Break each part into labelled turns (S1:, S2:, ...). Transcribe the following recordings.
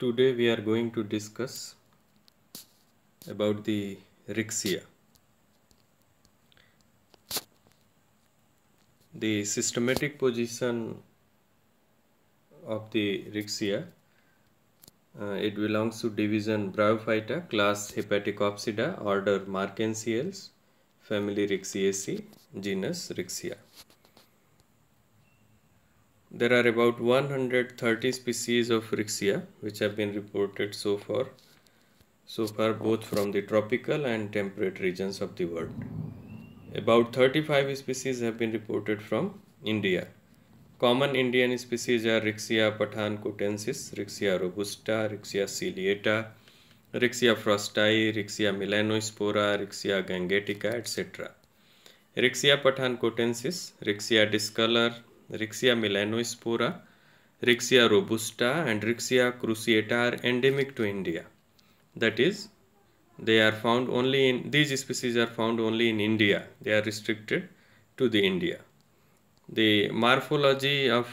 S1: today we are going to discuss about the rixia the systematic position of the rixia uh, it belongs to division bryophyta class hepaticopsida order markensiels family rixiaceae genus rixia there are about 130 species of Rixia which have been reported so far, so far both from the tropical and temperate regions of the world. About 35 species have been reported from India. Common Indian species are Rixia pathancotensis, Rixia robusta, Rixia ciliata, Rixia frosti, Rixia melanospora, Rixia gangetica, etc. Rixia pathancotensis, Rixia discolor, Rixia melanospora, Rixia robusta and Rixia cruciata are endemic to India. That is, they are found only in, these species are found only in India. They are restricted to the India. The morphology of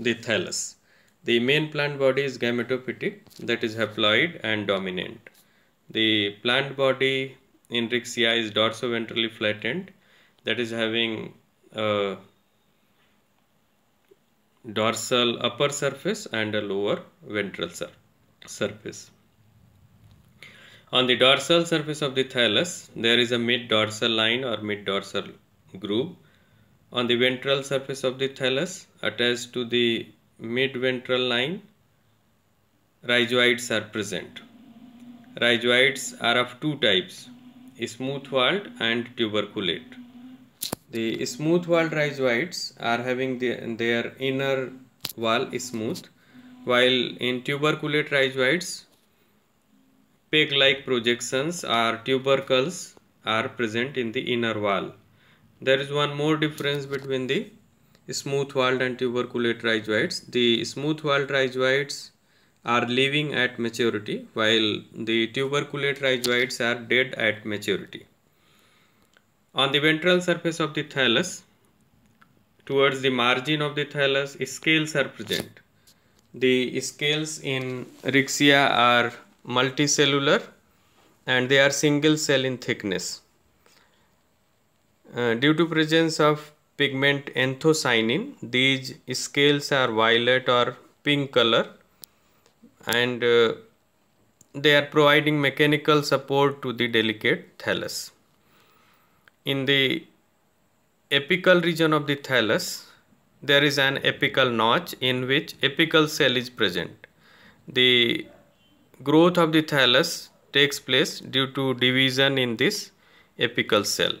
S1: the thallus. The main plant body is gametophytic, that is haploid and dominant. The plant body in Rixia is dorsoventrally flattened, that is having uh, dorsal upper surface and a lower ventral sur surface. On the dorsal surface of the thallus, there is a mid-dorsal line or mid-dorsal groove. On the ventral surface of the thallus, attached to the mid-ventral line, rhizoids are present. Rhizoids are of two types, smooth walled and tuberculate. The smooth wall rhizoids are having the, their inner wall smooth while in tuberculate rhizoids peg-like projections or tubercles are present in the inner wall. There is one more difference between the smooth-walled and tuberculate rhizoids. The smooth-walled rhizoids are living at maturity while the tuberculate rhizoids are dead at maturity. On the ventral surface of the thallus, towards the margin of the thallus, scales are present. The scales in Rixia are multicellular and they are single cell in thickness. Uh, due to presence of pigment anthocyanin, these scales are violet or pink color and uh, they are providing mechanical support to the delicate thallus in the apical region of the thallus, there is an apical notch in which apical cell is present. The growth of the thallus takes place due to division in this apical cell.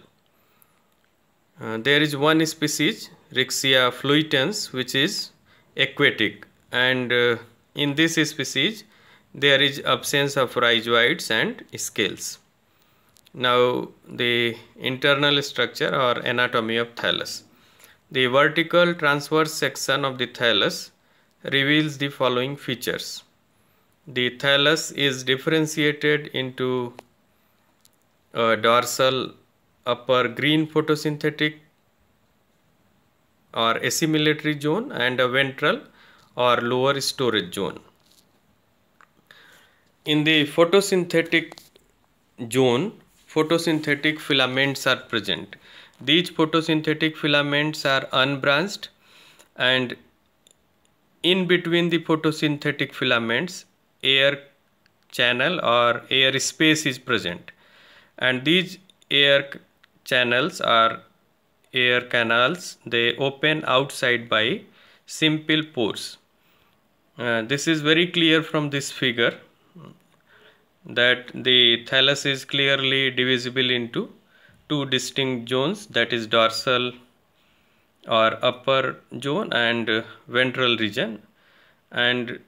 S1: Uh, there is one species, Rixia fluitans, which is aquatic and uh, in this species there is absence of rhizoids and scales. Now the internal structure or anatomy of thallus. The vertical transverse section of the thallus reveals the following features. The thallus is differentiated into a dorsal upper green photosynthetic or assimilatory zone and a ventral or lower storage zone. In the photosynthetic zone, photosynthetic filaments are present. These photosynthetic filaments are unbranched and in between the photosynthetic filaments air channel or air space is present and these air channels are air canals they open outside by simple pores uh, this is very clear from this figure that the thallus is clearly divisible into two distinct zones that is dorsal or upper zone and ventral region and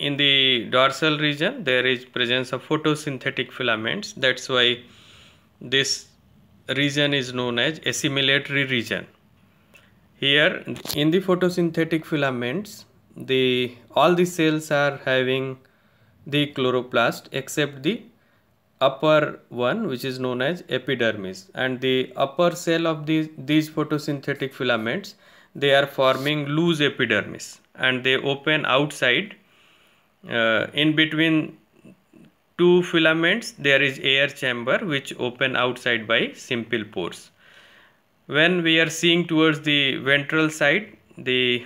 S1: in the dorsal region there is presence of photosynthetic filaments that's why this region is known as assimilatory region here in the photosynthetic filaments the all the cells are having the chloroplast except the upper one which is known as epidermis and the upper cell of these, these photosynthetic filaments they are forming loose epidermis and they open outside uh, in between two filaments there is air chamber which open outside by simple pores when we are seeing towards the ventral side the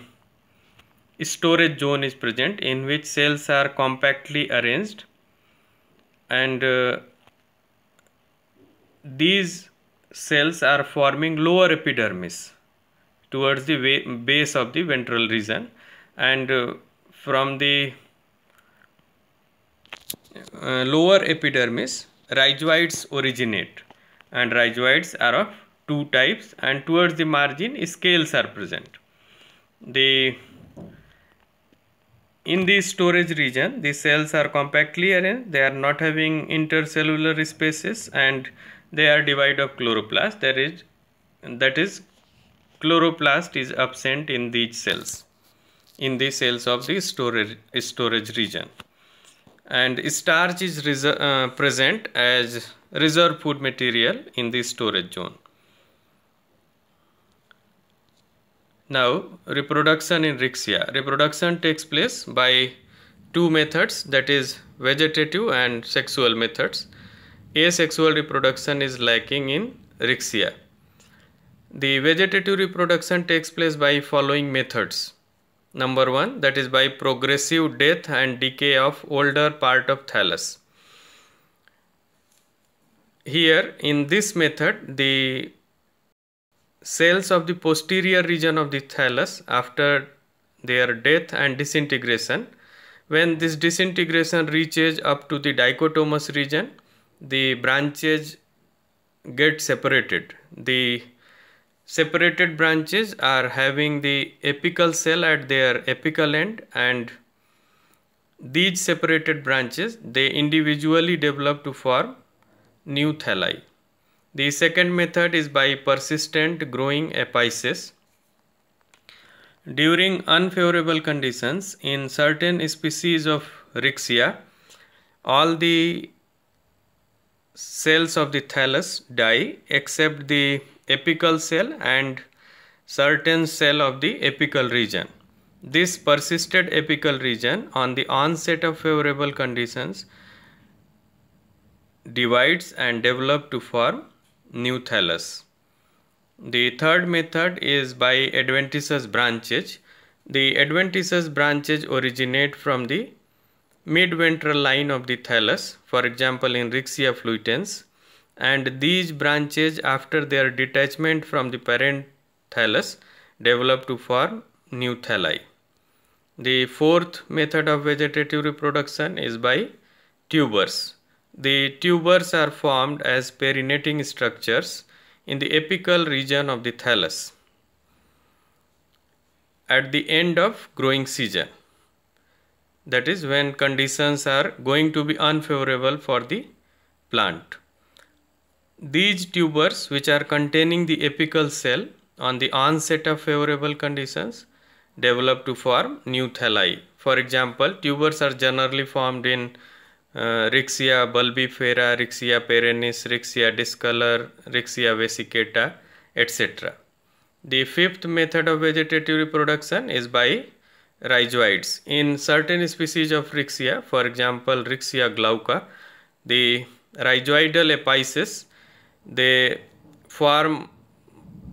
S1: storage zone is present in which cells are compactly arranged and uh, these cells are forming lower epidermis towards the base of the ventral region and uh, from the uh, lower epidermis rhizoids originate and rhizoids are of two types and towards the margin scales are present the in this storage region, the cells are compactly arranged, they are not having intercellular spaces and they are devoid of chloroplast, there is, that is chloroplast is absent in these cells, in the cells of the storage, storage region. And starch is uh, present as reserve food material in the storage zone. Now reproduction in Rixia. Reproduction takes place by two methods that is vegetative and sexual methods. Asexual reproduction is lacking in Rixia. The vegetative reproduction takes place by following methods. Number one that is by progressive death and decay of older part of thallus. Here in this method the cells of the posterior region of the thallus after their death and disintegration. When this disintegration reaches up to the dichotomous region, the branches get separated. The separated branches are having the apical cell at their apical end and these separated branches they individually develop to form new thalli. The second method is by persistent growing apices. During unfavorable conditions in certain species of Rixia, all the cells of the thallus die except the apical cell and certain cell of the apical region. This persisted apical region on the onset of favorable conditions divides and develops to form new thallus. The third method is by adventitious branches. The adventitious branches originate from the midventral line of the thallus, for example in Rixia fluitans, and these branches after their detachment from the parent thallus develop to form new thalli. The fourth method of vegetative reproduction is by tubers. The tubers are formed as perinating structures in the apical region of the thallus at the end of growing season. That is when conditions are going to be unfavorable for the plant. These tubers which are containing the apical cell on the onset of favorable conditions develop to form new thalli. For example, tubers are generally formed in uh, Rixia bulbifera, Rixia perennis, Rixia discolor, Rixia vesicata, etc. The fifth method of vegetative reproduction is by rhizoids. In certain species of Rixia, for example Rixia glauca, the rhizoidal apices, they form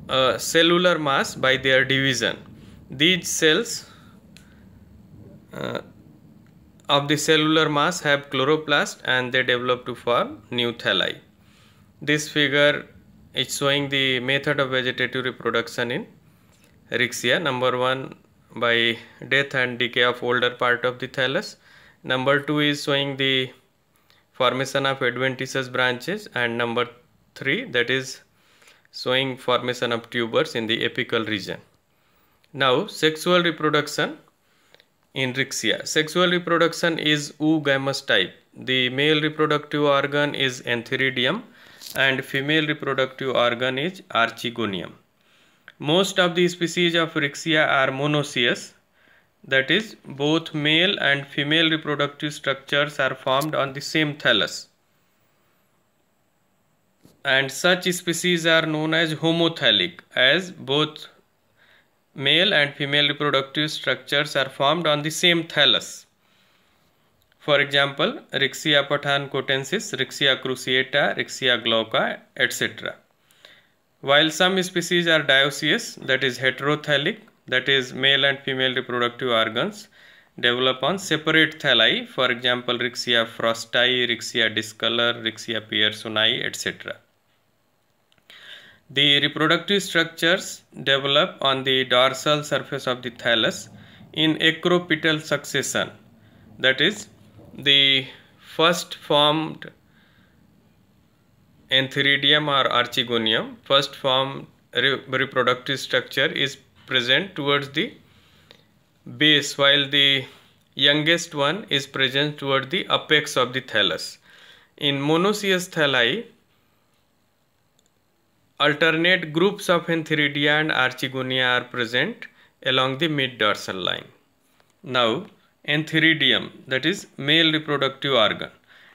S1: a cellular mass by their division. These cells uh, of the cellular mass have chloroplast and they develop to form new thalli. This figure is showing the method of vegetative reproduction in Rixia. Number one by death and decay of older part of the thallus. Number two is showing the formation of adventitious branches and number three that is showing formation of tubers in the apical region. Now sexual reproduction Enrichia. Sexual reproduction is oogamous type. The male reproductive organ is antheridium and female reproductive organ is archegonium. Most of the species of Rixia are monoecious. That is, both male and female reproductive structures are formed on the same thallus. And such species are known as homothallic as both male and female reproductive structures are formed on the same thallus. For example, Rixia pathancotensis, Rixia cruciata, Rixia glauca, etc. While some species are dioecious, that is heterothallic, that is male and female reproductive organs develop on separate thalli, for example, Rixia frosti, Rixia discolor, Rixia pearsoni, etc. The reproductive structures develop on the dorsal surface of the thallus in acropetal succession. That is, the first formed antheridium or archegonium, first formed re reproductive structure is present towards the base while the youngest one is present toward the apex of the thallus. In monoecious thalli, Alternate groups of Enthiridia and Archigonia are present along the mid-dorsal line. Now, Enthiridium, that is male reproductive organ.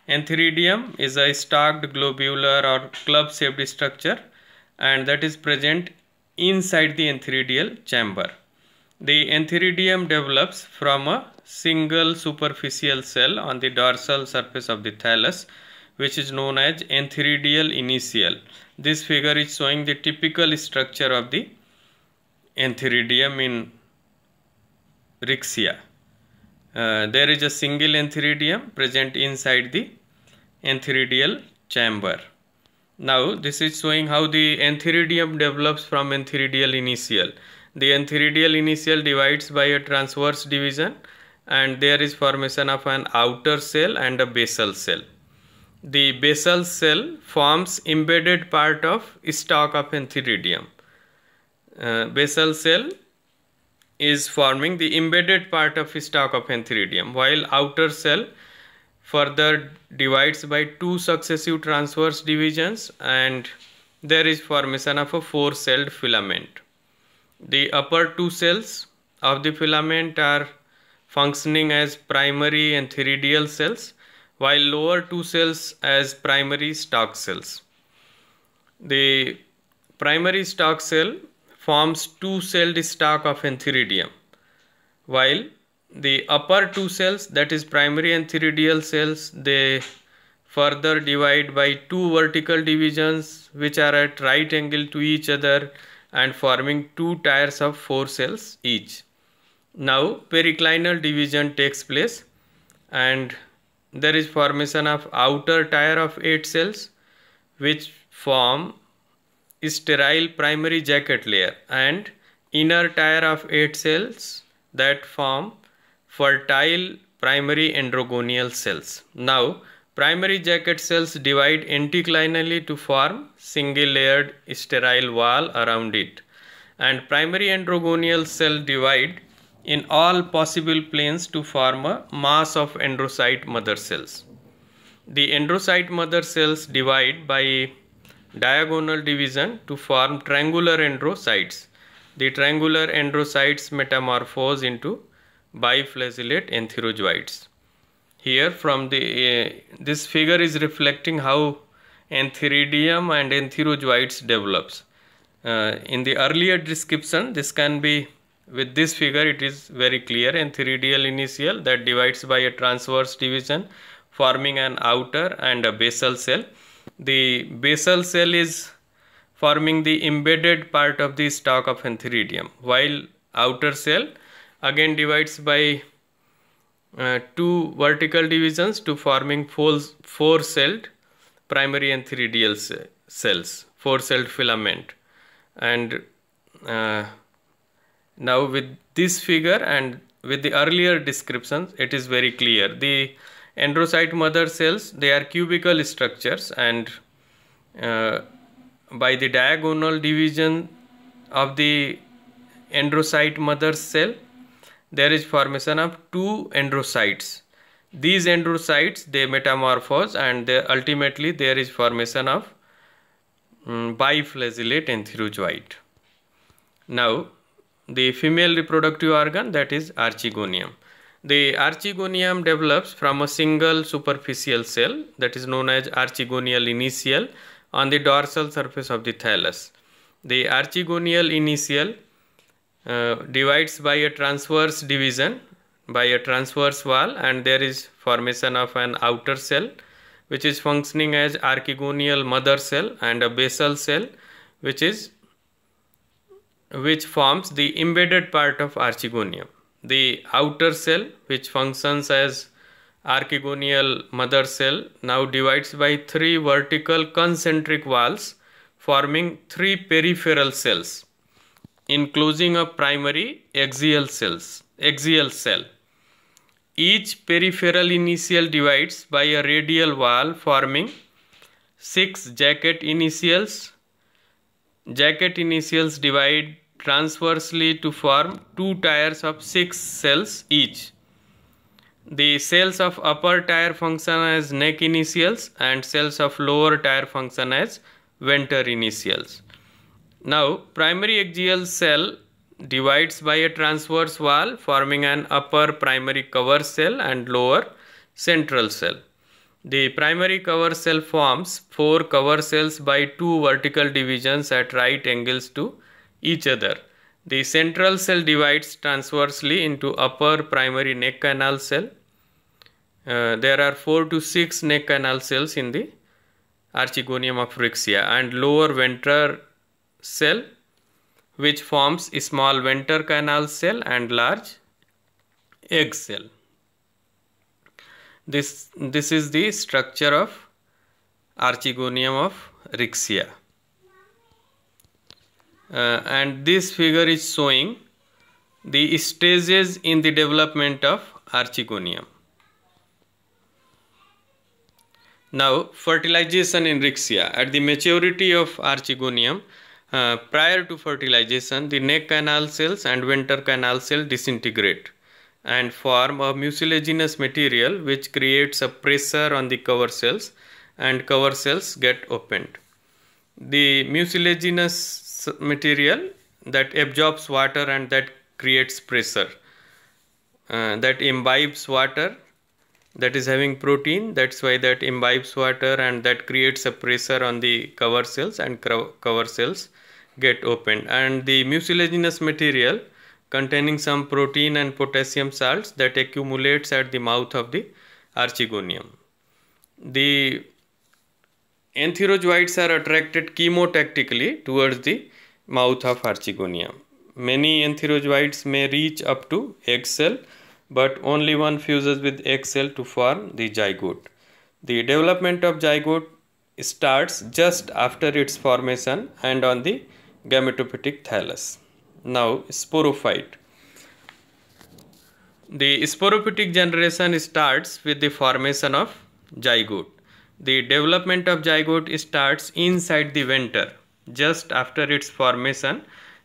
S1: Enthiridium is a stalked globular or club-shaped structure and that is present inside the entheridial chamber. The entheridium develops from a single superficial cell on the dorsal surface of the thallus which is known as entheridial initial this figure is showing the typical structure of the antheridium in Rixia. Uh, there is a single antheridium present inside the antheridial chamber. Now this is showing how the antheridium develops from antheridial initial. The antheridial initial divides by a transverse division and there is formation of an outer cell and a basal cell the basal cell forms embedded part of stalk of antheridium. Uh, basal cell is forming the embedded part of stalk of antheridium while outer cell further divides by two successive transverse divisions and there is formation of a four celled filament. The upper two cells of the filament are functioning as primary antheridial cells while lower two cells as primary stalk cells. The primary stalk cell forms two-celled stalk of antheridium while the upper two cells that is primary antheridial cells they further divide by two vertical divisions which are at right angle to each other and forming two tiers of four cells each. Now periclinal division takes place and there is formation of outer tire of 8 cells which form sterile primary jacket layer and inner tire of 8 cells that form fertile primary androgonial cells. Now primary jacket cells divide anticlinally to form single layered sterile wall around it and primary androgonial cell divide in all possible planes to form a mass of androcyte mother cells. The androcyte mother cells divide by diagonal division to form triangular androcytes. The triangular androcytes metamorphose into biflagellate entherozoites. Here from the uh, this figure is reflecting how antheridium and entherozoites develops. Uh, in the earlier description this can be with this figure it is very clear in 3DL initial that divides by a transverse division forming an outer and a basal cell. The basal cell is forming the embedded part of the stalk of antheridium while outer cell again divides by uh, two vertical divisions to forming four, four celled primary antheridial cells, four celled filament and uh, now with this figure and with the earlier descriptions it is very clear the androcyte mother cells they are cubical structures and uh, by the diagonal division of the androcyte mother cell there is formation of two androcytes these androcytes they metamorphose and they ultimately there is formation of um, biflagellate entherozoite now the female reproductive organ that is archegonium. The archegonium develops from a single superficial cell that is known as archegonial initial on the dorsal surface of the thallus. The archegonial initial uh, divides by a transverse division by a transverse wall and there is formation of an outer cell which is functioning as archegonial mother cell and a basal cell which is which forms the embedded part of archegonium. The outer cell which functions as archegonial mother cell now divides by three vertical concentric walls forming three peripheral cells enclosing a primary axial cells axial cell each peripheral initial divides by a radial wall forming six jacket initials jacket initials divide transversely to form two tires of six cells each. The cells of upper tire function as neck initials and cells of lower tire function as venter initials. Now primary axial cell divides by a transverse wall forming an upper primary cover cell and lower central cell. The primary cover cell forms four cover cells by two vertical divisions at right angles to each other. The central cell divides transversely into upper primary neck canal cell. Uh, there are 4 to 6 neck canal cells in the Archegonium asphyxia and lower ventral cell which forms small ventral canal cell and large egg cell. This, this is the structure of Archegonium of Rixia uh, and this figure is showing the stages in the development of archegonium. Now fertilization in Rixia at the maturity of archegonium uh, prior to fertilization the neck canal cells and ventral canal cell disintegrate and form a mucilaginous material which creates a pressure on the cover cells and cover cells get opened. The mucilaginous material that absorbs water and that creates pressure uh, that imbibes water that is having protein that's why that imbibes water and that creates a pressure on the cover cells and cover cells get opened and the mucilaginous material containing some protein and potassium salts that accumulates at the mouth of the archegonium the entherozoites are attracted chemotactically towards the mouth of archegonia. Many antherozoites may reach up to egg cell, but only one fuses with egg cell to form the zygote. The development of zygote starts just after its formation and on the gametophytic thallus. Now, sporophyte. The sporophytic generation starts with the formation of zygote. The development of zygote starts inside the venter just after its formation,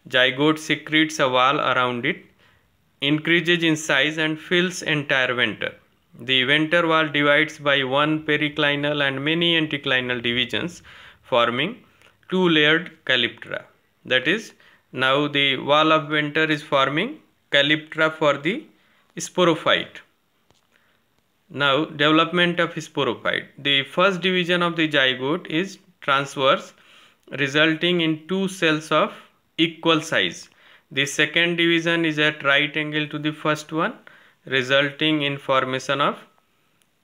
S1: zygote secretes a wall around it, increases in size and fills entire venter. The venter wall divides by one periclinal and many anticlinal divisions forming two layered calyptra. That is, now the wall of venter is forming calyptra for the sporophyte. Now development of sporophyte. The first division of the zygote is transverse resulting in two cells of equal size. The second division is at right angle to the first one resulting in formation of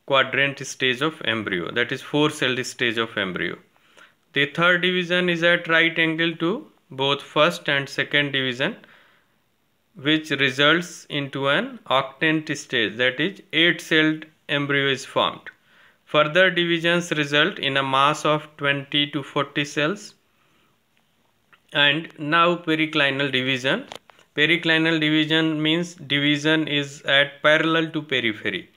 S1: quadrant stage of embryo that is four cell stage of embryo. The third division is at right angle to both first and second division which results into an octant stage that is 8 celled embryo is formed. Further divisions result in a mass of 20 to 40 cells. And now periclinal division. Periclinal division means division is at parallel to periphery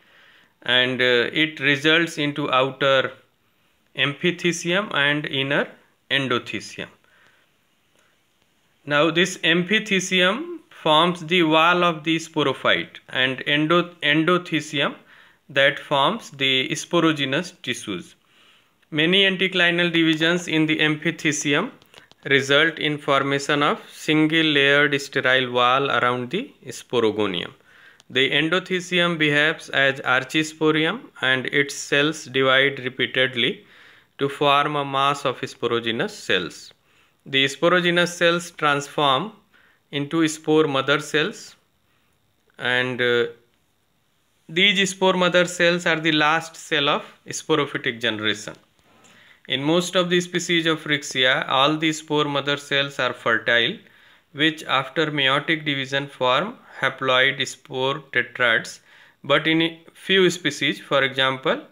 S1: and uh, it results into outer emphithecium and inner endothecium. Now this emphithecium forms the wall of the sporophyte and endo endothecium that forms the sporogenous tissues. Many anticlinal divisions in the amphithecium result in formation of single layered sterile wall around the sporogonium. The endothecium behaves as archisporium and its cells divide repeatedly to form a mass of sporogenous cells. The sporogenous cells transform into spore mother cells and uh, these spore mother cells are the last cell of sporophytic generation. In most of the species of Rixia, all the spore mother cells are fertile, which after meiotic division form haploid spore tetrads. But in few species, for example,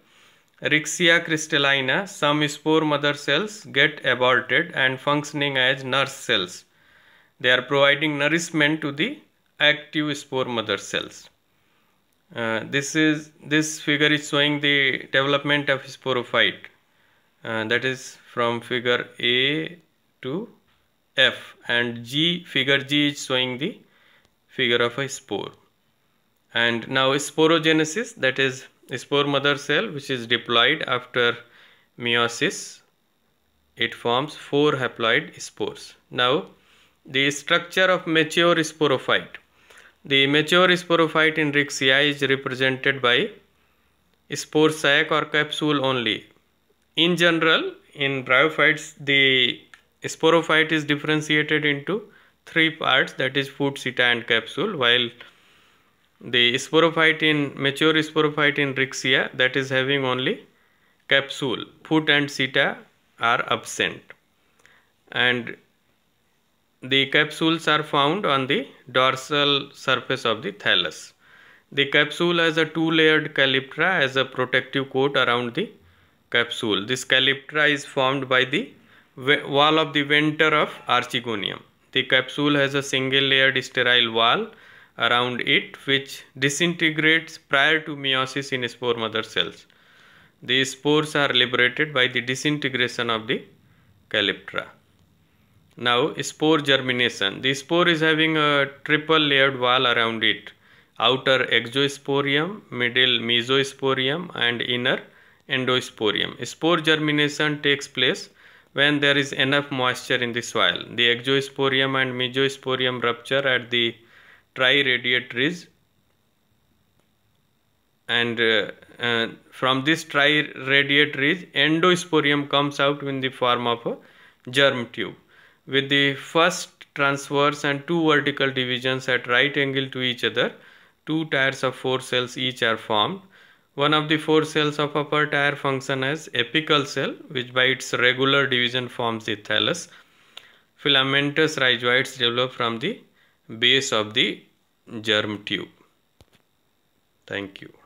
S1: Rixia crystallina, some spore mother cells get aborted and functioning as nurse cells. They are providing nourishment to the active spore mother cells. Uh, this is this figure is showing the development of sporophyte uh, that is from figure A to F and G figure G is showing the figure of a spore and now sporogenesis that is spore mother cell which is deployed after meiosis it forms four haploid spores now the structure of mature sporophyte the mature sporophyte in Rixia is represented by spore sac or capsule only. In general, in bryophytes, the sporophyte is differentiated into three parts that is food, seta and capsule while the sporophyte in mature sporophyte in Rixia that is having only capsule, foot and seta are absent and the capsules are found on the dorsal surface of the thallus. The capsule has a two-layered calyptra as a protective coat around the capsule. This calyptra is formed by the wall of the venter of archegonium. The capsule has a single-layered sterile wall around it which disintegrates prior to meiosis in spore mother cells. The spores are liberated by the disintegration of the calyptra. Now spore germination. The spore is having a triple layered wall around it. Outer exosporium, middle mesosporium and inner endosporium. Spore germination takes place when there is enough moisture in the soil. The exosporium and mesosporium rupture at the triradiate and uh, uh, from this triradiate ridge endosporium comes out in the form of a germ tube with the first transverse and two vertical divisions at right angle to each other two tiers of four cells each are formed one of the four cells of upper tier function as apical cell which by its regular division forms the thallus. Filamentous rhizoids develop from the base of the germ tube. Thank you.